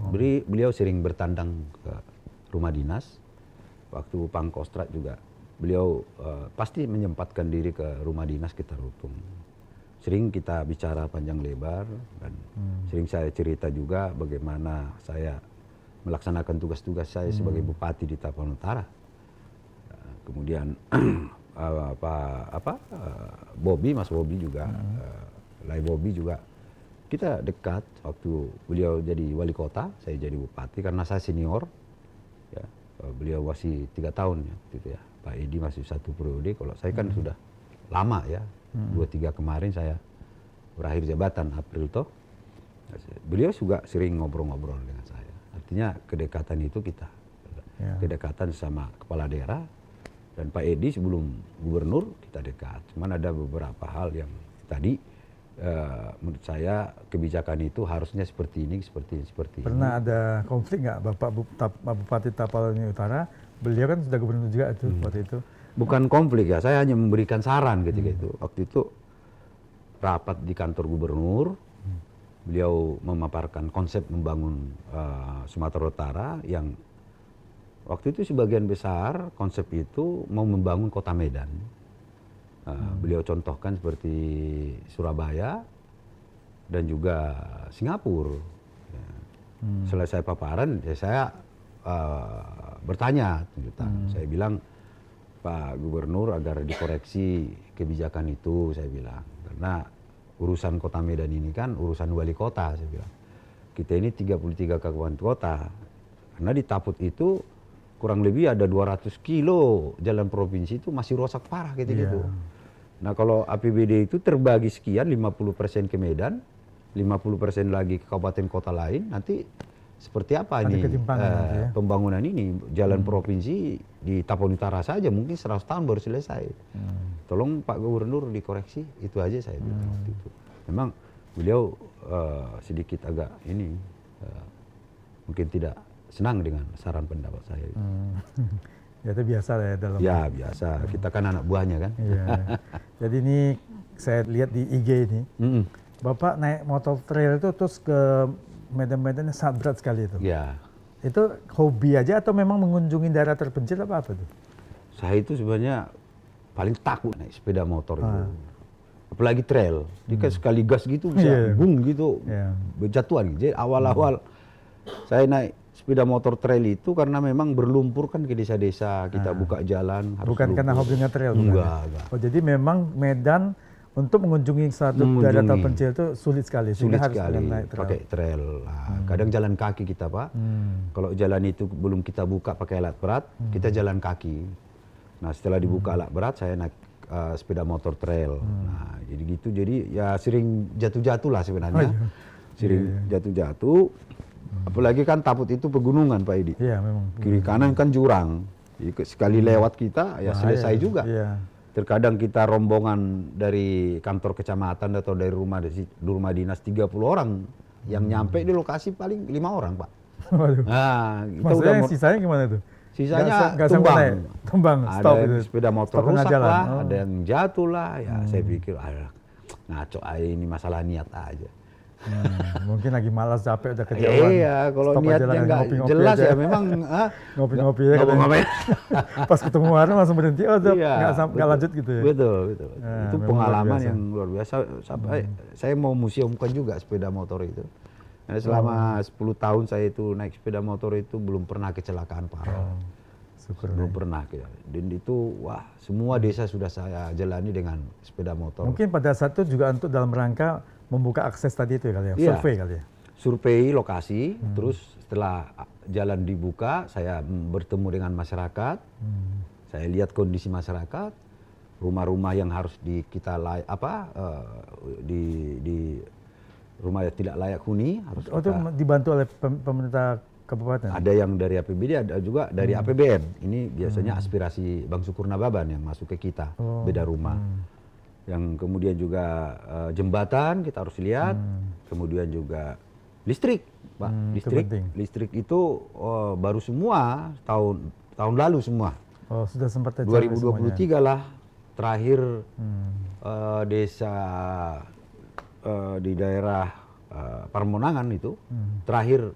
Oh. Beri, beliau sering bertandang ke rumah dinas. Waktu Pangkostrat juga beliau uh, pasti menyempatkan diri ke rumah dinas kita Lutung sering kita bicara panjang lebar dan hmm. sering saya cerita juga bagaimana saya melaksanakan tugas-tugas saya hmm. sebagai bupati di Tapanuli Utara. Ya, kemudian eh, apa apa eh, Bobby Mas Bobby juga hmm. Eh, Lai Bobby juga kita dekat waktu beliau jadi wali kota, saya jadi bupati karena saya senior. Ya, beliau masih tiga tahun ya, gitu ya. Pak Edi masih satu periode, kalau saya kan hmm. sudah lama ya. Hmm. Dua tiga kemarin saya berakhir jabatan April toh. Beliau juga sering ngobrol-ngobrol dengan saya. Artinya kedekatan itu kita. Ya. Kedekatan sama kepala daerah dan Pak Edi sebelum gubernur kita dekat. Cuman ada beberapa hal yang tadi Uh, menurut saya kebijakan itu harusnya seperti ini, seperti ini, seperti Pernah ini. Pernah ada konflik nggak Bapak Bupati Tapalnya Utara? Beliau kan sudah gubernur juga itu hmm. waktu itu bukan konflik ya, saya hanya memberikan saran ketika hmm. itu. Waktu itu rapat di kantor gubernur, beliau memaparkan konsep membangun uh, Sumatera Utara yang waktu itu sebagian besar konsep itu mau membangun kota Medan. Uh, hmm. Beliau contohkan seperti Surabaya dan juga Singapura. Ya. Hmm. Selesai paparan, ya saya uh, bertanya, tentang. Hmm. saya bilang Pak Gubernur agar dikoreksi kebijakan itu saya bilang karena urusan kota Medan ini kan urusan wali kota saya bilang kita ini 33 kabupaten kota karena di Taput itu kurang lebih ada 200 kilo jalan provinsi itu masih rusak parah gitu iya. gitu nah kalau APBD itu terbagi sekian 50 persen ke Medan 50 persen lagi ke kabupaten kota lain nanti seperti apa ini uh, pembangunan ini jalan hmm. provinsi di Tapon Utara saja mungkin 100 tahun baru selesai. Hmm. Tolong Pak Gubernur dikoreksi itu aja saya bilang hmm. itu. Memang beliau uh, sedikit agak ini uh, mungkin tidak senang dengan saran pendapat saya. Hmm. ya itu biasa ya dalam. Ya biasa. Hmm. Kita kan anak buahnya kan. Iya. Jadi ini saya lihat di IG ini. Hmm. Bapak naik motor trail itu terus ke medan-medan yang sangat berat sekali itu. Ya. Itu hobi aja atau memang mengunjungi daerah terpencil apa apa tuh? Saya itu sebenarnya paling takut naik sepeda motor itu. Ah. Apalagi trail, dia kan sekali gas gitu bisa yeah. bung gitu, yeah. Iya. jatuhan. Gitu. Jadi awal-awal hmm. saya naik sepeda motor trail itu karena memang berlumpur kan ke desa-desa, kita ah. buka jalan. Harus bukan karena hobinya trail? Ya? enggak. Oh jadi memang Medan untuk mengunjungi satu daerah terpencil itu sulit sekali. Sulit harus sekali. Naik trail. Pakai trail. Nah, hmm. Kadang jalan kaki kita pak. Hmm. Kalau jalan itu belum kita buka pakai alat berat, hmm. kita jalan kaki. Nah setelah dibuka hmm. alat berat, saya naik uh, sepeda motor trail. Hmm. Nah jadi gitu. Jadi ya sering jatuh-jatuh lah sebenarnya. Oh, iya. Sering iya, iya, iya. jatuh-jatuh. Hmm. Apalagi kan takut itu pegunungan pak Idi. Iya memang. Kiri kanan kan jurang. sekali hmm. lewat kita ya nah, selesai juga. Iya. Terkadang kita rombongan dari kantor kecamatan atau dari rumah di rumah dinas 30 orang yang hmm. nyampe di lokasi paling lima orang, Pak. Waduh. Nah, kita Maksudnya udah sisanya gimana tuh? Sisanya gak, gak tumbang. Ya? Tumbang, ada stop yang itu. sepeda motor stop rusak jalan. lah, oh. ada yang jatuh lah. Ya hmm. saya pikir, ngaco aja ini masalah niat aja. Hmm, mungkin lagi malas capek udah kejauhan. Iya, kalau Stop niatnya nggak jelas aja. ya memang ah. ngopi-ngopi ya. Ngopi -ngopi. Pas ketemu Warna langsung berhenti, oh iya, nggak lanjut gitu ya. Betul, betul. Ya, itu pengalaman luar yang luar biasa. Sampai hmm. saya mau museumkan juga sepeda motor itu. Karena selama oh. 10 tahun saya itu naik sepeda motor itu belum pernah kecelakaan parah. Oh. Syukur belum ya. pernah Dan itu wah semua desa sudah saya jalani dengan sepeda motor. Mungkin pada saat itu juga untuk dalam rangka membuka akses tadi itu ya kali ya, ya. survei kali ya. Survei lokasi, hmm. terus setelah jalan dibuka, saya bertemu dengan masyarakat, hmm. saya lihat kondisi masyarakat, rumah-rumah yang harus di kita lay, apa uh, di di rumah yang tidak layak huni harus oh, itu dibantu oleh pemerintah kabupaten ada yang dari APBD ada juga dari hmm. APBN ini biasanya hmm. aspirasi Bang Sukur Nababan yang masuk ke kita oh. beda rumah hmm yang kemudian juga uh, jembatan kita harus lihat, hmm. kemudian juga listrik, pak hmm, listrik, itu listrik itu uh, oh, baru semua tahun tahun lalu semua. Oh sudah sempat 2023 semuanya. lah terakhir hmm. uh, desa uh, di daerah uh, Parmonangan itu hmm. terakhir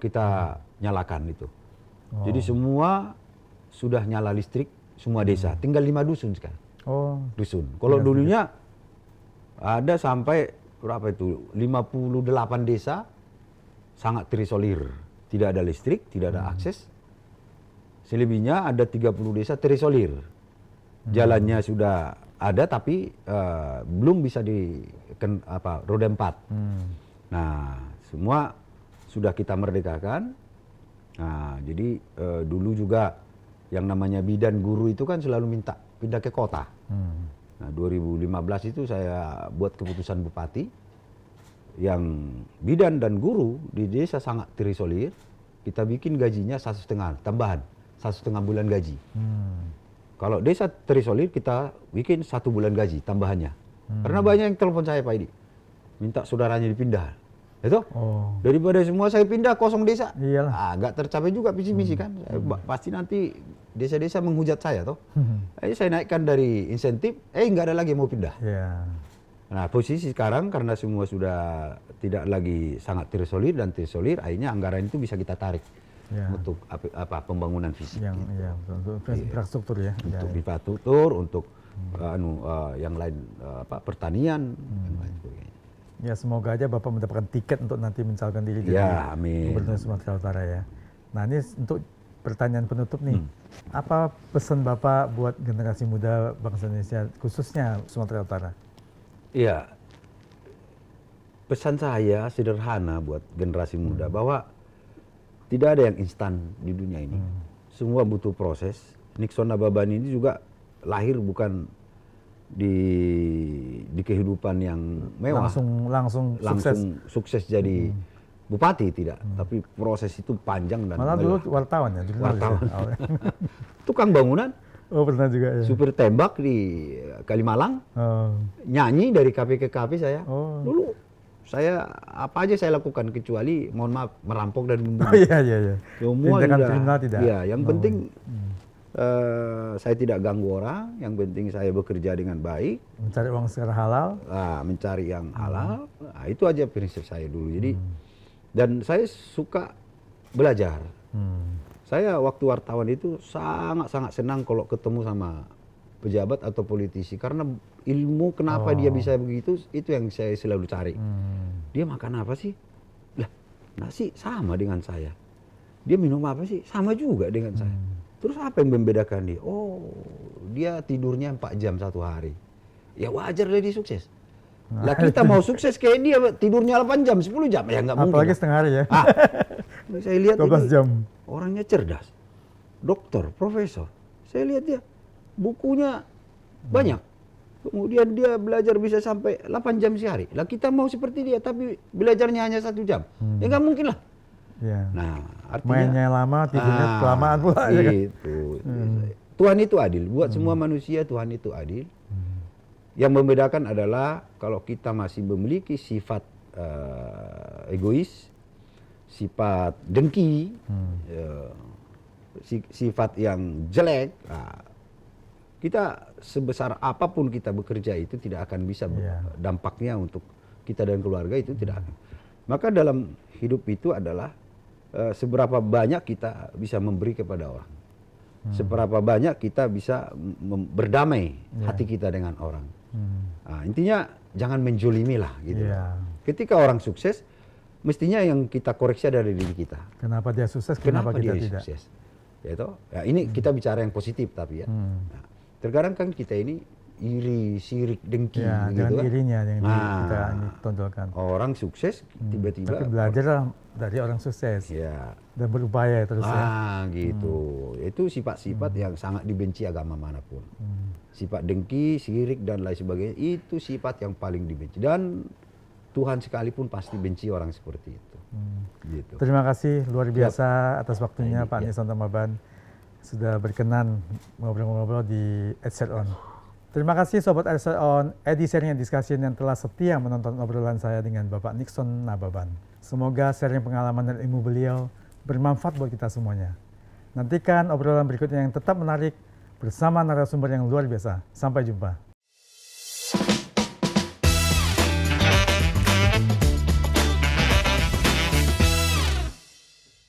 kita hmm. nyalakan itu. Oh. Jadi semua sudah nyala listrik semua desa, hmm. tinggal lima dusun sekarang. Oh. Dusun. Kalau ya, dulunya ya. ada sampai berapa itu? 58 desa sangat terisolir. Tidak ada listrik, tidak ada hmm. akses. Selebihnya ada 30 desa terisolir. Hmm. Jalannya sudah ada tapi uh, belum bisa di ken, apa roda empat. Hmm. Nah, semua sudah kita merdekakan. Nah, jadi uh, dulu juga yang namanya bidan guru itu kan selalu minta pindah ke kota. Hmm. Nah, 2015 itu saya buat keputusan bupati yang bidan dan guru di desa sangat terisolir. Kita bikin gajinya satu setengah tambahan, satu setengah bulan gaji. Hmm. Kalau desa terisolir kita bikin satu bulan gaji tambahannya. Hmm. Karena banyak yang telepon saya Pak Idi, minta saudaranya dipindah. Itu ya oh. daripada semua saya pindah kosong desa, Iyalah. agak ah, tercapai juga visi-misi hmm. kan. hmm. Pasti nanti desa-desa menghujat saya toh. Hmm. Eh, saya naikkan dari insentif, eh nggak ada lagi mau pindah. Yeah. Nah posisi sekarang karena semua sudah tidak lagi sangat tersolid dan tersolid, akhirnya anggaran itu bisa kita tarik yeah. untuk apa, apa pembangunan fisik. Yang, gitu. ya, untuk, iya. infrastruktur ya. Untuk ya, infrastruktur, untuk hmm. Eh, anu uh, yang lain uh, apa pertanian hmm. dan lain Ya semoga aja Bapak mendapatkan tiket untuk nanti mencalonkan diri jadi ya, amin. Gubernur Sumatera Utara ya. Nah ini untuk pertanyaan penutup nih. Hmm. Apa pesan Bapak buat generasi muda bangsa Indonesia khususnya Sumatera Utara? Iya. Pesan saya sederhana buat generasi muda hmm. bahwa tidak ada yang instan di dunia ini. Hmm. Semua butuh proses. Nixon Nababan ini juga lahir bukan di di kehidupan yang mewah. Langsung langsung, langsung sukses. sukses jadi hmm bupati tidak, hmm. tapi proses itu panjang dan malah dulu wartawan ya, wartawan. Ya. Tukang bangunan. Oh pernah juga ya. Supir tembak di Kalimalang. Oh. Nyanyi dari kafe ke kafe saya. Oh. Dulu saya apa aja saya lakukan kecuali mohon maaf merampok dan membunuh. Oh iya iya iya. Semua tidak. Iya, yang oh. penting hmm. uh, saya tidak ganggu orang, yang penting saya bekerja dengan baik. Mencari uang secara halal. Nah, mencari yang hmm. halal. Hmm. Nah, itu aja prinsip saya dulu. Jadi hmm dan saya suka belajar. Hmm. Saya waktu wartawan itu sangat-sangat senang kalau ketemu sama pejabat atau politisi karena ilmu kenapa oh. dia bisa begitu itu yang saya selalu cari. Hmm. Dia makan apa sih? Lah, nasi sama dengan saya. Dia minum apa sih? Sama juga dengan hmm. saya. Terus apa yang membedakan dia? Oh, dia tidurnya 4 jam satu hari. Ya wajar dia sukses. Lah kita mau sukses kayak dia tidurnya 8 jam, 10 jam ya nggak mungkin. Apalagi setengah hari ya. Ah, saya lihat 12 jam. Orangnya cerdas. Dokter, profesor. Saya lihat dia bukunya hmm. banyak. Kemudian dia belajar bisa sampai 8 jam sehari. Lah kita mau seperti dia tapi belajarnya hanya satu jam. Hmm. Ya nggak mungkin lah. Ya. Nah, artinya mainnya lama, tidurnya ah, kelamaan pula. Itu. Ya kan? Gitu. Hmm. Tuhan itu adil. Buat hmm. semua manusia Tuhan itu adil. Hmm yang membedakan adalah kalau kita masih memiliki sifat uh, egois, sifat dengki, hmm. uh, sifat yang jelek, nah, kita sebesar apapun kita bekerja itu tidak akan bisa yeah. dampaknya untuk kita dan keluarga itu tidak akan. Maka dalam hidup itu adalah uh, seberapa banyak kita bisa memberi kepada orang hmm. seberapa banyak kita bisa berdamai yeah. hati kita dengan orang. Hmm. Nah, intinya jangan menjulimi lah gitu. Yeah. Ketika orang sukses, mestinya yang kita koreksi dari diri kita. Kenapa dia sukses? Kenapa, kenapa kita dia tidak? sukses? Ya, itu. ya ini hmm. kita bicara yang positif tapi ya. Hmm. Nah, terkadang kan kita ini iri, sirik, dengki. Ya, gitu jangan kan? irinya yang nah, kita tonjolkan. Orang sukses hmm, tiba-tiba. Hmm, tapi belajarlah dari orang sukses. Ya. Dan berupaya terus. Ya. Ah, ya. gitu. Hmm. Itu sifat-sifat hmm. yang sangat dibenci agama manapun. Hmm. Sifat dengki, sirik, dan lain sebagainya. Itu sifat yang paling dibenci. Dan Tuhan sekalipun pasti benci orang seperti itu. Hmm. Gitu. Terima kasih luar ya. biasa atas waktunya Ini, Pak ya. Nisan Tamaban sudah berkenan ngobrol-ngobrol di Edset On. Terima kasih Sobat Edison On Edi Sharing and Discussion yang telah setia menonton obrolan saya dengan Bapak Nixon Nababan. Semoga sharing pengalaman dan ilmu beliau bermanfaat buat kita semuanya. Nantikan obrolan berikutnya yang tetap menarik bersama narasumber yang luar biasa. Sampai jumpa.